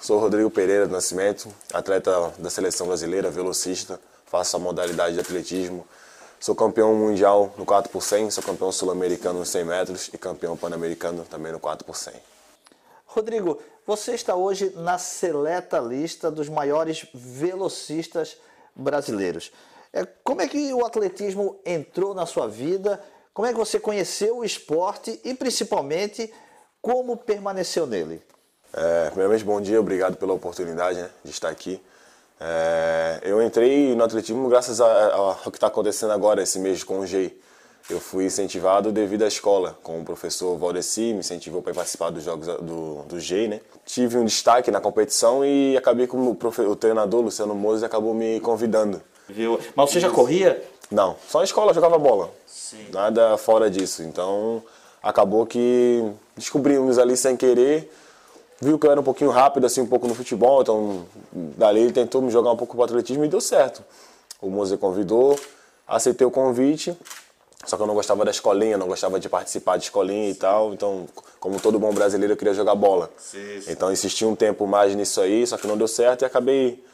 Sou Rodrigo Pereira do Nascimento, atleta da seleção brasileira, velocista, faço a modalidade de atletismo. Sou campeão mundial no 4 por 100, sou campeão sul-americano nos 100 metros e campeão pan-americano também no 4 por 100. Rodrigo, você está hoje na seleta lista dos maiores velocistas brasileiros. É, como é que o atletismo entrou na sua vida? Como é que você conheceu o esporte e, principalmente, como permaneceu nele? É, primeiramente, bom dia, obrigado pela oportunidade né, de estar aqui. É, eu entrei no atletismo graças ao que está acontecendo agora, esse mês com o GEI. Eu fui incentivado devido à escola, com o professor Valdeci, me incentivou para participar dos jogos do, do GEI, né? Tive um destaque na competição e acabei com o, profe, o treinador, Luciano Moses, acabou me convidando. Viu? Mas você já corria? Não, só na escola jogava bola. Sim. Nada fora disso. Então acabou que descobrimos ali sem querer viu que eu era um pouquinho rápido, assim, um pouco no futebol, então dali ele tentou me jogar um pouco para o atletismo e deu certo. O Mose convidou, aceitei o convite, só que eu não gostava da escolinha, não gostava de participar de escolinha e tal, então, como todo bom brasileiro, eu queria jogar bola. Sim, sim. Então insisti um tempo mais nisso aí, só que não deu certo e acabei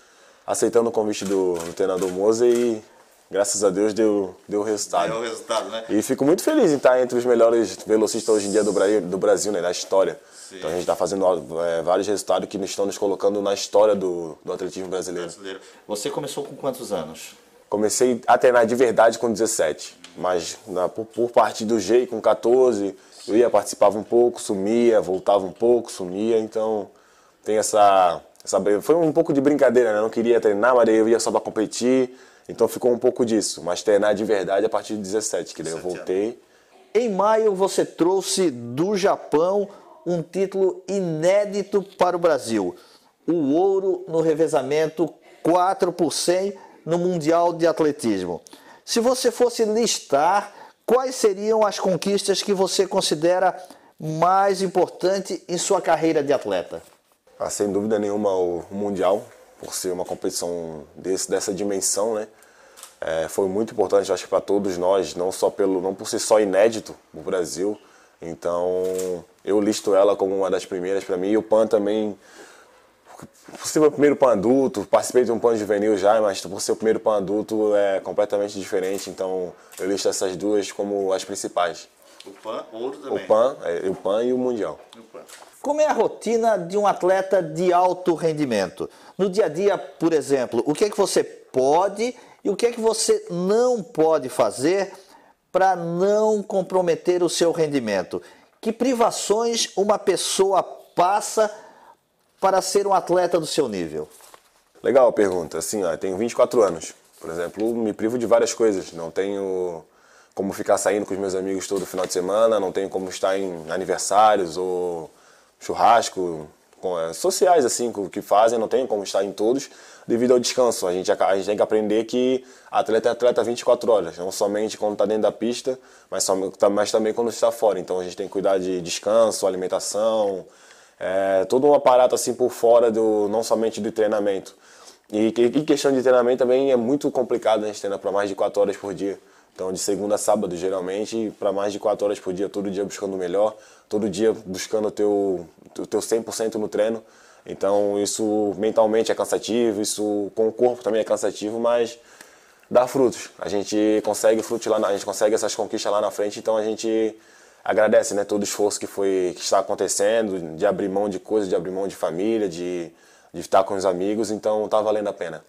aceitando o convite do, do treinador Mose e graças a Deus deu, deu resultado. Deu resultado, né? E fico muito feliz em estar entre os melhores velocistas hoje em dia do Brasil, do Brasil né? Da história. Sim. Então a gente está fazendo é, vários resultados que estão nos colocando na história do, do atletismo brasileiro. brasileiro. Você começou com quantos anos? Comecei a treinar de verdade com 17, mas na, por, por parte do G com 14, Sim. eu ia, participava um pouco, sumia, voltava um pouco, sumia, então tem essa, essa... Foi um pouco de brincadeira, né? Eu não queria treinar, mas eu ia só para competir, então ficou um pouco disso, mas treinar de verdade a partir de 17, que daí eu voltei. Em maio você trouxe do Japão um título inédito para o Brasil. O ouro no revezamento 4 por 100 no Mundial de Atletismo. Se você fosse listar, quais seriam as conquistas que você considera mais importante em sua carreira de atleta? Ah, sem dúvida nenhuma o Mundial, por ser uma competição desse, dessa dimensão, né? É, foi muito importante, acho que para todos nós, não só pelo, não por ser só inédito no Brasil. Então, eu listo ela como uma das primeiras para mim. E o Pan também, por ser meu primeiro Pan adulto, participei de um Pan juvenil já, mas por ser o primeiro Pan adulto é completamente diferente. Então, eu listo essas duas como as principais. O PAN, ouro também. O PAN, é, o PAN e o Mundial. O PAN. Como é a rotina de um atleta de alto rendimento? No dia a dia, por exemplo, o que é que você pode e o que é que você não pode fazer para não comprometer o seu rendimento? Que privações uma pessoa passa para ser um atleta do seu nível? Legal a pergunta. Assim, ó, eu tenho 24 anos. Por exemplo, me privo de várias coisas. Não tenho como ficar saindo com os meus amigos todo final de semana, não tenho como estar em aniversários ou churrasco, eh, sociais assim que fazem, não tenho como estar em todos devido ao descanso. A gente, a gente tem que aprender que atleta é atleta 24 horas, não somente quando está dentro da pista, mas, tá, mas também quando está fora. Então a gente tem que cuidar de descanso, alimentação, é, todo um aparato assim por fora do não somente do treinamento. E, em questão de treinamento também é muito complicado, né, a gente treina para mais de 4 horas por dia. Então, de segunda a sábado, geralmente, para mais de quatro horas por dia, todo dia buscando o melhor, todo dia buscando o teu, o teu 100% no treino. Então, isso mentalmente é cansativo, isso com o corpo também é cansativo, mas dá frutos. A gente consegue frutos lá, na, a gente consegue essas conquistas lá na frente, então a gente agradece, né, todo o esforço que foi que está acontecendo, de abrir mão de coisas, de abrir mão de família, de de estar com os amigos, então está valendo a pena.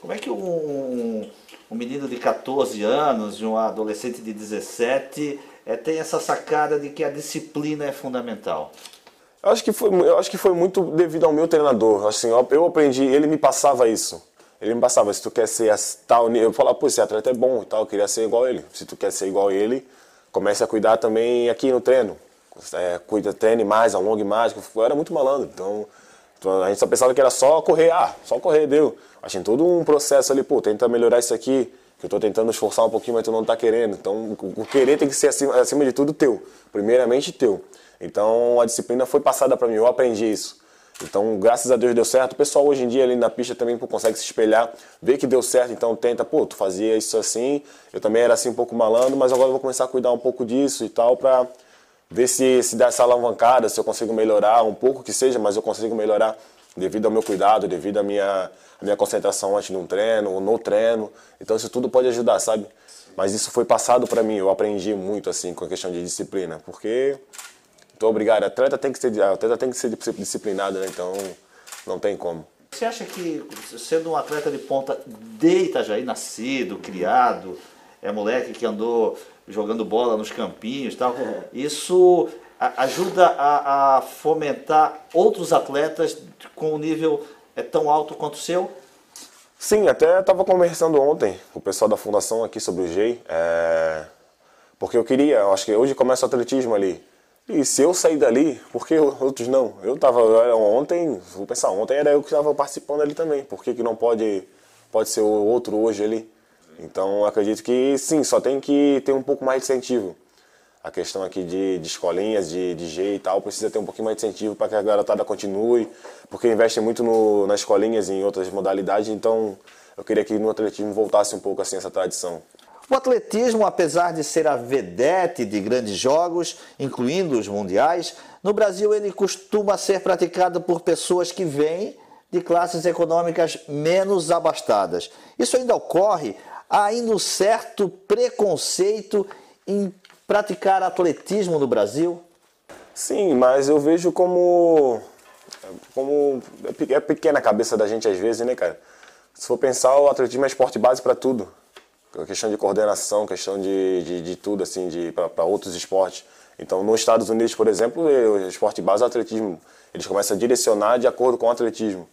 Como é que um um menino de 14 anos, de um adolescente de 17, é, tem essa sacada de que a disciplina é fundamental? Eu acho que foi, eu acho que foi muito devido ao meu treinador. Assim, eu, eu aprendi, ele me passava isso. Ele me passava, se tu quer ser tal, eu falava, pô, esse atleta é bom e tal, eu queria ser igual ele. Se tu quer ser igual ele, comece a cuidar também aqui no treino. É, cuida, treine mais, alongue mais. Eu era muito malandro, então então, a gente só pensava que era só correr, ah, só correr, deu. Mas tem todo um processo ali, pô, tenta melhorar isso aqui, que eu tô tentando esforçar um pouquinho, mas tu não tá querendo. Então, o querer tem que ser acima, acima de tudo teu, primeiramente teu. Então, a disciplina foi passada para mim, eu aprendi isso. Então, graças a Deus deu certo. O pessoal hoje em dia ali na pista também pô, consegue se espelhar, ver que deu certo, então tenta, pô, tu fazia isso assim, eu também era assim um pouco malandro, mas agora eu vou começar a cuidar um pouco disso e tal, pra ver se, se dá essa alavancada, se eu consigo melhorar, um pouco que seja, mas eu consigo melhorar devido ao meu cuidado, devido à minha, à minha concentração antes de um treino ou no treino. Então isso tudo pode ajudar, sabe? Mas isso foi passado para mim, eu aprendi muito assim com a questão de disciplina, porque tô obrigado, atleta tem que ser, atleta tem que ser disciplinado, né? Então não tem como. Você acha que sendo um atleta de ponta de Itajaí, nascido, criado, é moleque que andou jogando bola nos campinhos tal. É. Isso ajuda a, a, fomentar outros atletas com um nível é, tão alto quanto o seu? Sim, até estava conversando ontem com o pessoal da fundação aqui sobre o GEI, é... porque eu queria, eu acho que hoje começa o atletismo ali. E se eu sair dali, por que outros não? Eu estava ontem, vou pensar, ontem era eu que estava participando ali também, por que, que não pode, pode ser o outro hoje ali? Então acredito que sim, só tem que ter um pouco mais de incentivo. A questão aqui de, de escolinhas, de, de G e tal, precisa ter um pouquinho mais de incentivo para que a garotada continue, porque investem muito no, nas escolinhas e em outras modalidades, então eu queria que no atletismo voltasse um pouco assim essa tradição. O atletismo, apesar de ser a vedete de grandes jogos, incluindo os mundiais, no Brasil ele costuma ser praticado por pessoas que vêm de classes econômicas menos abastadas. Isso ainda ocorre há ainda um certo preconceito em praticar atletismo no Brasil? Sim, mas eu vejo como. como é, é pequena a cabeça da gente às vezes, né, cara? Se for pensar, o atletismo é esporte base para tudo. É questão de coordenação, questão de, de, de tudo, assim, de para outros esportes. Então, nos Estados Unidos, por exemplo, é, o esporte base é o atletismo. Eles começam a direcionar de acordo com o atletismo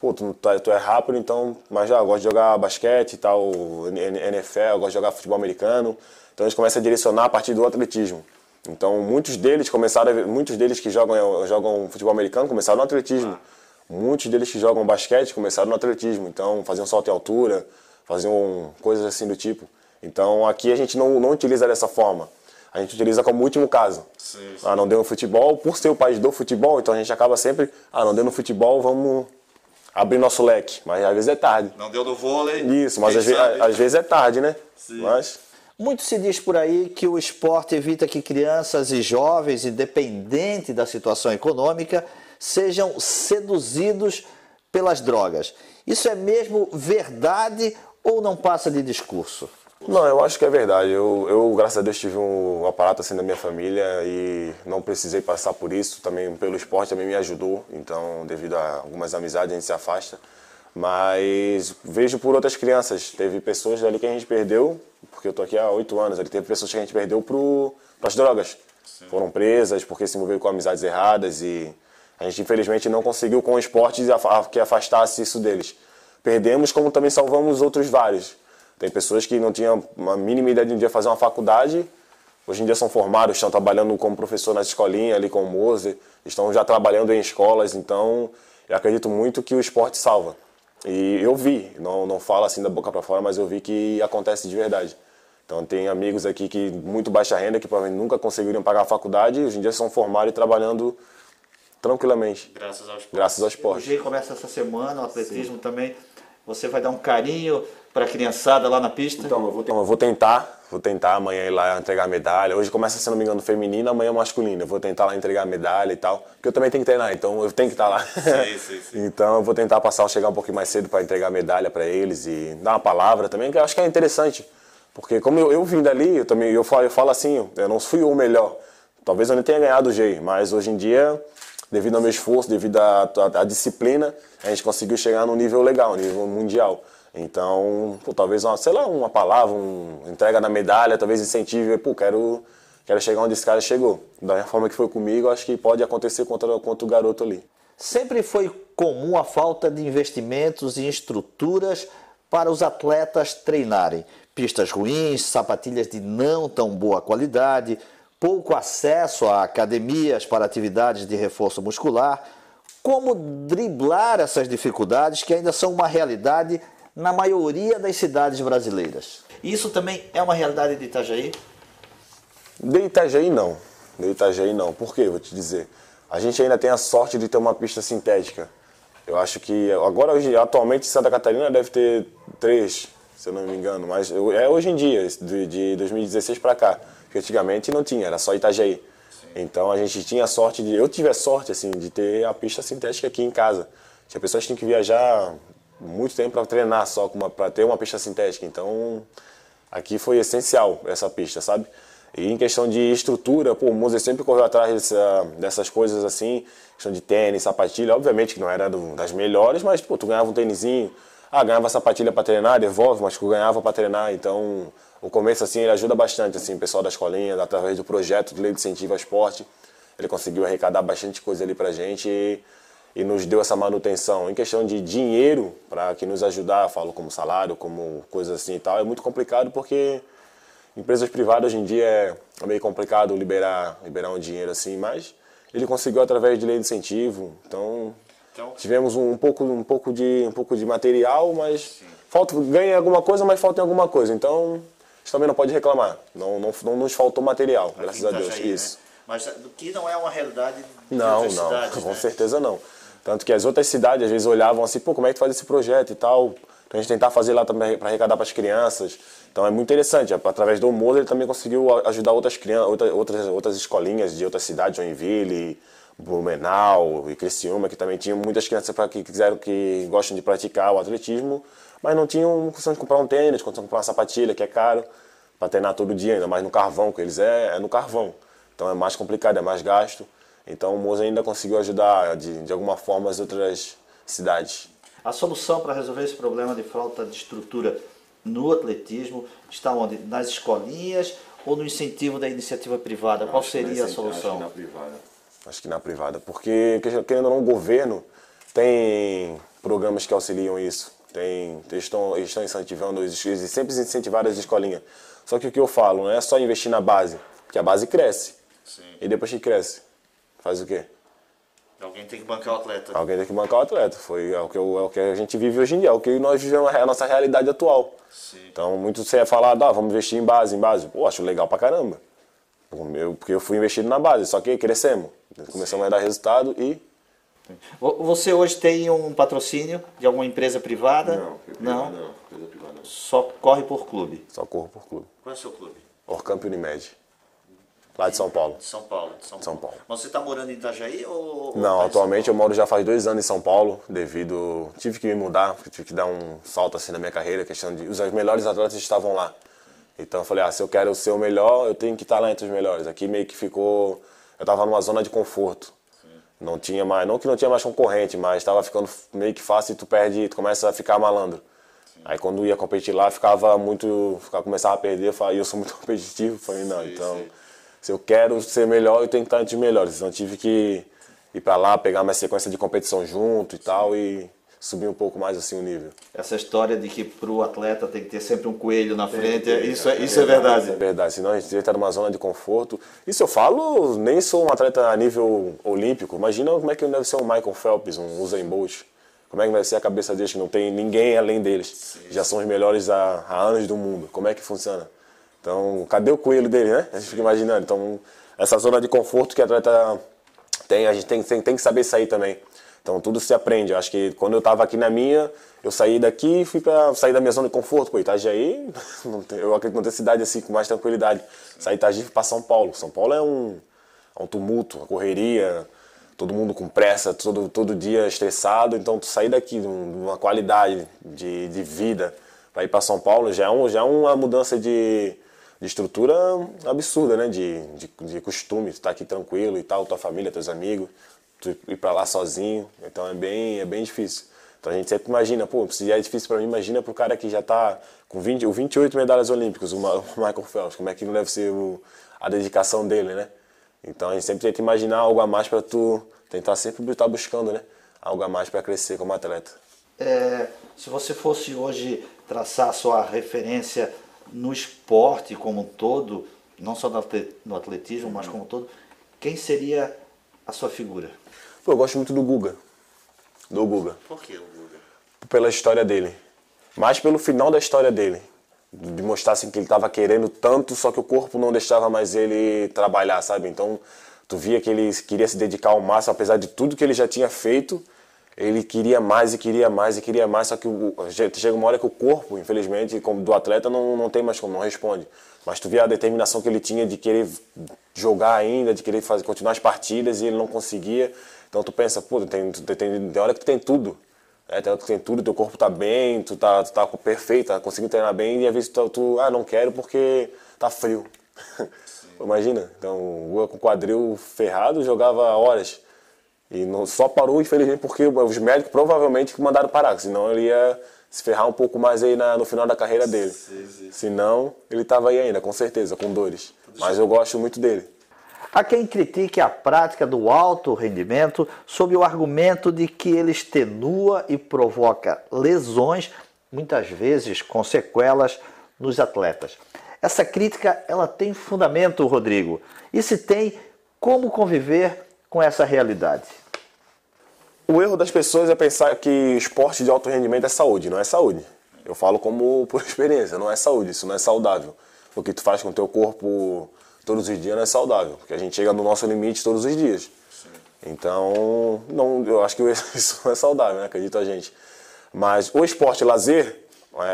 pô, tu, tá, tu é rápido, então, mas já, ah, eu gosto de jogar basquete e tal, NFL, gosto de jogar futebol americano. Então eles começam a direcionar a partir do atletismo. Então muitos deles começaram, muitos deles que jogam, jogam futebol americano começaram no atletismo. Ah. Muitos deles que jogam basquete começaram no atletismo, então faziam salto em altura, faziam coisas assim do tipo. Então aqui a gente não, não utiliza dessa forma. A gente utiliza como último caso. Sim, sim. Ah, não deu no futebol, por ser o país do futebol, então a gente acaba sempre, ah, não deu no futebol, vamos abrir nosso leque, mas às vezes é tarde. Não deu no vôlei. Isso, mas às, ve às, vezes é tarde, né? Sim. Mas... Muito se diz por aí que o esporte evita que crianças e jovens, independente da situação econômica, sejam seduzidos pelas drogas. Isso é mesmo verdade ou não passa de discurso? Não, eu acho que é verdade. Eu, eu graças a Deus, tive um aparato assim na minha família e não precisei passar por isso. Também pelo esporte também me ajudou. Então, devido a algumas amizades, a gente se afasta. Mas vejo por outras crianças. Teve pessoas ali que a gente perdeu, porque eu tô aqui há oito anos. Ali teve pessoas que a gente perdeu para as drogas. Sim. Foram presas porque se envolveram com amizades erradas e a gente infelizmente não conseguiu com o esporte que afastasse isso deles. Perdemos, como também salvamos outros vários tem pessoas que não tinham uma mínima ideia de um dia fazer uma faculdade, hoje em dia são formados, estão trabalhando como professor na escolinha ali com o Mose, estão já trabalhando em escolas, então eu acredito muito que o esporte salva. E eu vi, não, não falo assim da boca para fora, mas eu vi que acontece de verdade. Então tem amigos aqui que muito baixa renda, que provavelmente nunca conseguiriam pagar a faculdade, hoje em dia são formados e trabalhando tranquilamente. Graças ao esporte. Graças ao esporte. O começa essa semana, o atletismo Sim. também. Você vai dar um carinho, para a criançada lá na pista? Então, eu vou, eu vou, tentar, vou tentar amanhã ir lá entregar a medalha. Hoje começa, se não me engano, feminino, amanhã masculino. Eu vou tentar lá entregar a medalha e tal, porque eu também tenho que treinar, então eu tenho que estar tá lá. Sim, sim, sim. então eu vou tentar passar, chegar um pouquinho mais cedo para entregar a medalha para eles e dar uma palavra também, que eu acho que é interessante. Porque como eu, eu vim dali, eu também eu falo, eu falo assim, eu não fui o melhor. Talvez eu nem tenha ganhado o jeito, mas hoje em dia devido ao meu esforço, devido à, à, à, disciplina, a gente conseguiu chegar num nível legal, um nível mundial. Então, pô, talvez, uma, sei lá, uma palavra, um, entrega na medalha, talvez incentive, pô, quero, quero chegar onde esse cara chegou. Da forma que foi comigo, acho que pode acontecer contra, contra o garoto ali. Sempre foi comum a falta de investimentos e estruturas para os atletas treinarem. Pistas ruins, sapatilhas de não tão boa qualidade, pouco acesso a academias para atividades de reforço muscular. Como driblar essas dificuldades que ainda são uma realidade na maioria das cidades brasileiras. Isso também é uma realidade de Itajaí? De Itajaí não. De Itajaí não. Por quê? Vou te dizer. A gente ainda tem a sorte de ter uma pista sintética. Eu acho que agora, hoje, atualmente, Santa Catarina deve ter três, se eu não me engano. Mas é hoje em dia, de, 2016 para cá. Porque antigamente não tinha, era só Itajaí. Sim. Então a gente tinha a sorte de. Eu tive a sorte, assim, de ter a pista sintética aqui em casa. Tinha pessoas que tinham que viajar muito tempo para treinar só, para ter uma pista sintética. Então, aqui foi essencial essa pista, sabe? E em questão de estrutura, pô, o Moser sempre correu atrás dessa, dessas coisas assim, questão de tênis, sapatilha, obviamente que não era do, das melhores, mas pô, tu ganhava um tênisinho, ah, ganhava sapatilha para treinar, devolve, mas tu ganhava para treinar, então o começo assim ele ajuda bastante assim, o pessoal da escolinha, através do projeto do Lei de Incentivo ao Esporte, ele conseguiu arrecadar bastante coisa ali pra gente e e nos deu essa manutenção. Em questão de dinheiro, para que nos ajudar, falo como salário, como coisas assim e tal, é muito complicado porque empresas privadas hoje em dia é, é meio complicado liberar, liberar um dinheiro assim, mas ele conseguiu através de lei de incentivo. Então, então tivemos um, pouco, um, pouco de, um pouco de material, mas sim. falta, ganha alguma coisa, mas falta em alguma coisa. Então, a gente também não pode reclamar. Não, não, não nos faltou material, graças a Deus. Aí, tá né? Isso. Né? Mas que não é uma realidade não, não, com né? certeza não. Tanto que as outras cidades às vezes olhavam assim, pô, como é que faz esse projeto e tal. Então a gente tentar fazer lá também para arrecadar para as crianças. Então é muito interessante. Através do Moza ele também conseguiu ajudar outras crianças, outras, outras, outras escolinhas de outras cidades, Joinville, Blumenau e Criciúma, que também tinham muitas crianças para que quiseram que gostam de praticar o atletismo, mas não tinham condição de comprar um tênis, condição de comprar uma sapatilha, que é caro, para treinar todo dia, ainda mais no carvão, que eles é, é no carvão. Então é mais complicado, é mais gasto. Então o Moza ainda conseguiu ajudar de, de alguma forma as outras cidades. A solução para resolver esse problema de falta de estrutura no atletismo está onde? Nas escolinhas ou no incentivo da iniciativa privada? Qual seria a solução? Acho que na privada. Acho que na privada, porque querendo ou não, o governo tem programas que auxiliam isso. Tem, estão, estão incentivando, eles sempre incentivaram as escolinhas. Só que o que eu falo, não é só investir na base, porque a base cresce. Sim. E depois que cresce, faz o quê? Alguém tem que bancar o atleta. Alguém tem que bancar o atleta. Foi é o que, eu, é o que a gente vive hoje em dia, é o que nós vivemos, é a nossa realidade atual. Sim. Então, muito você é falado, ah, vamos investir em base, em base. Pô, acho legal pra caramba. Eu, porque eu fui investido na base, só que crescemos. Começamos Sim. a dar resultado e. Você hoje tem um patrocínio de alguma empresa privada? Não, não. não. Empresa privada não. Só corre por clube? Só corro por clube. Qual é o seu clube? Orcamp Unimed. Lá de São Paulo. De São Paulo, de São, São Paulo. Paulo. Mas você está morando em Itajaí ou. Não, tá atualmente eu moro já faz dois anos em São Paulo, devido. Tive que me mudar, tive que dar um salto assim na minha carreira, questão de. Os melhores atletas estavam lá. Então eu falei, ah, se eu quero ser o melhor, eu tenho que estar lá entre os melhores. Aqui meio que ficou. Eu estava numa zona de conforto. Sim. Não tinha mais, não que não tinha mais concorrente, mas estava ficando meio que fácil e tu perde, tu começa a ficar malandro. Aí quando ia competir lá, ficava muito, ficava, começava a perder, eu falei, eu sou muito competitivo, falei, não, sim, então sim se eu quero ser melhor, eu tenho que estar entre os melhores. Então tive que ir para lá, pegar mais sequência de competição junto e tal e subir um pouco mais assim o nível. Essa história de que para o atleta tem que ter sempre um coelho na tem, frente, isso, é, é, isso é, é verdade. verdade. É verdade, senão a gente vai estar numa zona de conforto. Isso eu falo, nem sou um atleta a nível olímpico. Imagina como é que deve ser um Michael Phelps, um Usain Bolt. Como é que vai ser a cabeça deles que não tem ninguém além deles? Sim. Já são os melhores há, há anos do mundo. Como é que funciona? Então, cadê o coelho dele, né? A gente fica imaginando. Então, essa zona de conforto que a atleta tem, a gente tem, tem, tem que saber sair também. Então, tudo se aprende. Eu acho que quando eu estava aqui na minha, eu saí daqui e fui para sair da minha zona de conforto, pô, Itajaí, não tem, eu acredito que cidade assim com mais tranquilidade. Saí Itajaí para São Paulo. São Paulo é um, é um tumulto, a correria, todo mundo com pressa, todo, todo dia estressado. Então, tu sair daqui de uma qualidade de, de vida para ir para São Paulo já é, um, já é uma mudança de, de estrutura absurda, né? De, de, de costume, tu tá aqui tranquilo e tal, tua família, teus amigos, tu ir para lá sozinho. Então é bem, é bem difícil. Então a gente sempre imagina, pô, se é difícil para mim, imagina pro cara que já tá com 20, 28 medalhas olímpicas, o Michael Phelps, como é que não deve ser o, a dedicação dele, né? Então a gente sempre tenta imaginar algo a mais para tu tentar sempre estar buscando, né? Algo a mais para crescer como atleta. É, se você fosse hoje traçar a sua referência no esporte como um todo, não só no atletismo, mas uhum. como um todo, quem seria a sua figura? Pô, eu gosto muito do Guga. Do Guga. Por que o Guga? Pela história dele. Mais pelo final da história dele. De mostrar assim, que ele estava querendo tanto, só que o corpo não deixava mais ele trabalhar, sabe? Então, tu via que ele queria se dedicar ao máximo, apesar de tudo que ele já tinha feito ele queria mais e queria mais e queria mais, só que o, chega uma hora que o corpo, infelizmente, como do atleta, não, não tem mais como, não responde. Mas tu vê a determinação que ele tinha de querer jogar ainda, de querer fazer, continuar as partidas e ele não conseguia. Então tu pensa, pô, tem, tem, tem, tem hora que tu tem tudo. Né? Tem hora que tu tem tudo, teu corpo tá bem, tu tá, tu tá perfeito, tá conseguindo treinar bem e às vezes tu, tu ah, não quero porque tá frio. Imagina, então o com quadril ferrado jogava horas. E não, só parou, infelizmente, porque os médicos provavelmente mandaram parar, senão ele ia se ferrar um pouco mais aí na, no final da carreira dele. Sim, sim. Senão, ele estava aí ainda, com certeza, com dores. Mas eu gosto muito dele. Há quem critique a prática do alto rendimento sob o argumento de que ele extenua e provoca lesões, muitas vezes com sequelas nos atletas. Essa crítica ela tem fundamento, Rodrigo. E se tem, como conviver com essa realidade? O erro das pessoas é pensar que esporte de alto rendimento é saúde, não é saúde. Eu falo como por experiência, não é saúde, isso não é saudável. O que tu faz com o teu corpo todos os dias não é saudável, porque a gente chega no nosso limite todos os dias. Então, não, eu acho que isso não é saudável, né? acredito a gente. Mas o esporte lazer,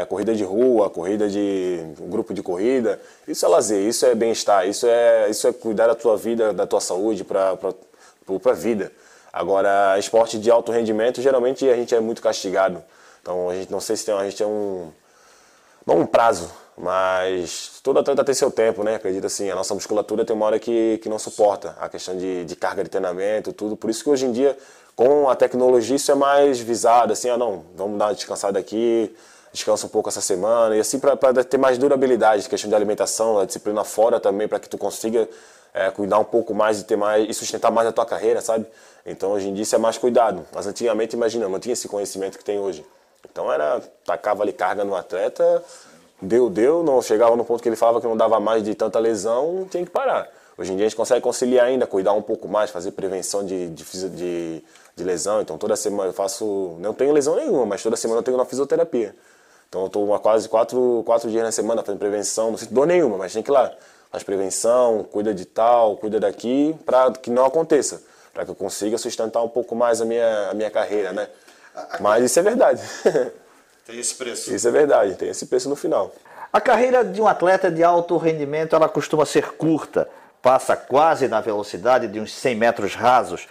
é, corrida de rua, corrida de um grupo de corrida, isso é lazer, isso é bem-estar, isso é, isso é cuidar da tua vida, da tua saúde, para para a vida. Agora, esporte de alto rendimento, geralmente a gente é muito castigado. Então, a gente não sei se tem, a gente é um não um prazo, mas todo atleta tem seu tempo, né? Acredito assim, a nossa musculatura tem uma hora que, que não suporta a questão de, de carga de treinamento, tudo. Por isso que hoje em dia, com a tecnologia, isso é mais visado, assim, ah não, vamos dar uma descansada aqui, descansa um pouco essa semana, e assim para ter mais durabilidade, questão de alimentação, a disciplina fora também, para que tu consiga é, cuidar um pouco mais e ter mais e sustentar mais a tua carreira, sabe? Então hoje em dia isso é mais cuidado. Mas antigamente, imagina, não tinha esse conhecimento que tem hoje. Então era tacava ali carga no atleta, deu, deu, não chegava no ponto que ele falava que não dava mais de tanta lesão, tinha que parar. Hoje em dia a gente consegue conciliar ainda, cuidar um pouco mais, fazer prevenção de, de, de, de lesão. Então toda semana eu faço, não tenho lesão nenhuma, mas toda semana eu tenho uma fisioterapia. Então eu estou quase quatro, quatro dias na semana fazendo prevenção, não sinto dor nenhuma, mas tem que ir lá faz prevenção, cuida de tal, cuida daqui, para que não aconteça, para que eu consiga sustentar um pouco mais a minha, a minha carreira, né? Mas isso é verdade. Tem esse preço. Isso é verdade, tem esse preço no final. A carreira de um atleta de alto rendimento ela costuma ser curta, passa quase na velocidade de uns 100 metros rasos.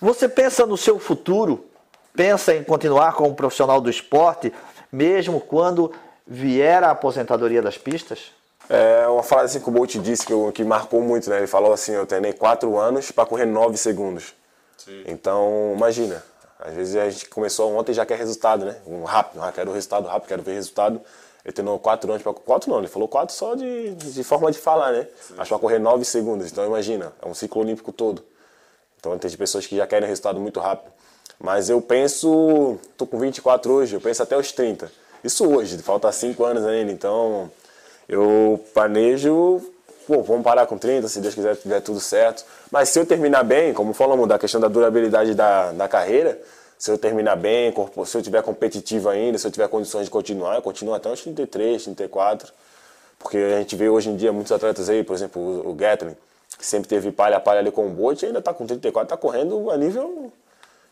Você pensa no seu futuro? Pensa em continuar como profissional do esporte, mesmo quando vier a aposentadoria das pistas? É uma frase assim que o Bolt disse que, eu, que marcou muito, né? Ele falou assim, eu treinei quatro anos para correr nove segundos. Sim. Então, imagina, às vezes a gente começou ontem e já quer resultado, né? Um rápido, quero ah, quero resultado rápido, quero ver resultado. Ele treinou quatro anos para quatro não, ele falou quatro só de, de forma de falar, né? Sim. Acho para correr nove segundos. Então imagina, é um ciclo olímpico todo. Então tem pessoas que já querem resultado muito rápido. Mas eu penso, tô com 24 hoje, eu penso até os 30. Isso hoje, falta 5 anos ainda, então eu planejo, pô, vamos parar com 30, se Deus quiser tiver tudo certo. Mas se eu terminar bem, como falamos da questão da durabilidade da, da carreira, se eu terminar bem, se eu tiver competitivo ainda, se eu tiver condições de continuar, eu continuo até uns 33, 34. Porque a gente vê hoje em dia muitos atletas aí, por exemplo, o, Gatlin, que sempre teve palha a palha ali com o bote, ainda está com 34, está correndo a nível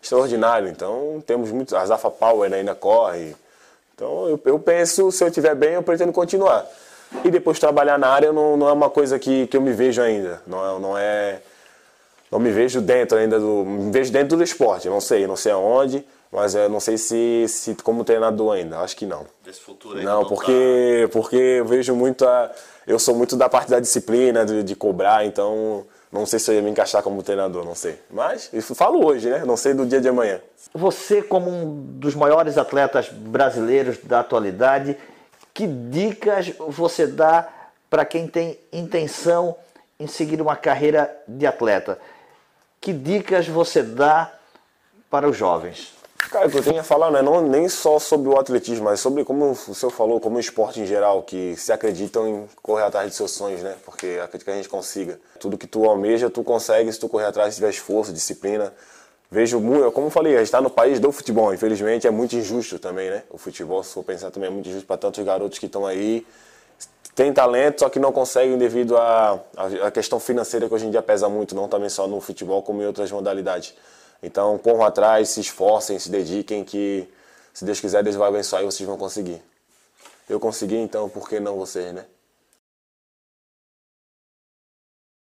extraordinário. Então temos muitos. A Zafa Power ainda corre. Então eu, eu penso, se eu estiver bem, eu pretendo continuar. E depois trabalhar na área não, não é uma coisa que, que eu me vejo ainda. Não é, não é. Não me vejo dentro ainda do. Me vejo dentro do esporte. Não sei, não sei aonde, mas eu não sei se, se como treinador ainda. Acho que não. Desse futuro aí. Não, não porque, tá... porque eu vejo muito a. Eu sou muito da parte da disciplina, de, de cobrar, então. Não sei se eu ia me encaixar como treinador, não sei. Mas isso falo hoje, né? Não sei do dia de amanhã. Você, como um dos maiores atletas brasileiros da atualidade, que dicas você dá para quem tem intenção em seguir uma carreira de atleta? Que dicas você dá para os jovens? Cara, o que eu tenho a falar né? não é nem só sobre o atletismo, mas sobre como o senhor falou, como o esporte em geral, que se acreditam em correr atrás de seus sonhos, né? Porque acredito que a gente consiga. Tudo que tu almeja, tu consegue se tu correr atrás, se tiver esforço, disciplina. Vejo muito, como falei, a gente está no país do futebol, infelizmente é muito injusto também, né? O futebol, se for pensar, também é muito injusto para tantos garotos que estão aí, tem talento, só que não conseguem devido à a, a, questão financeira que hoje em dia pesa muito, não também só no futebol, como em outras modalidades. Então, corram atrás, se esforcem, se dediquem, que se Deus quiser, Deus vai abençoar e vocês vão conseguir. Eu consegui, então por que não vocês, né?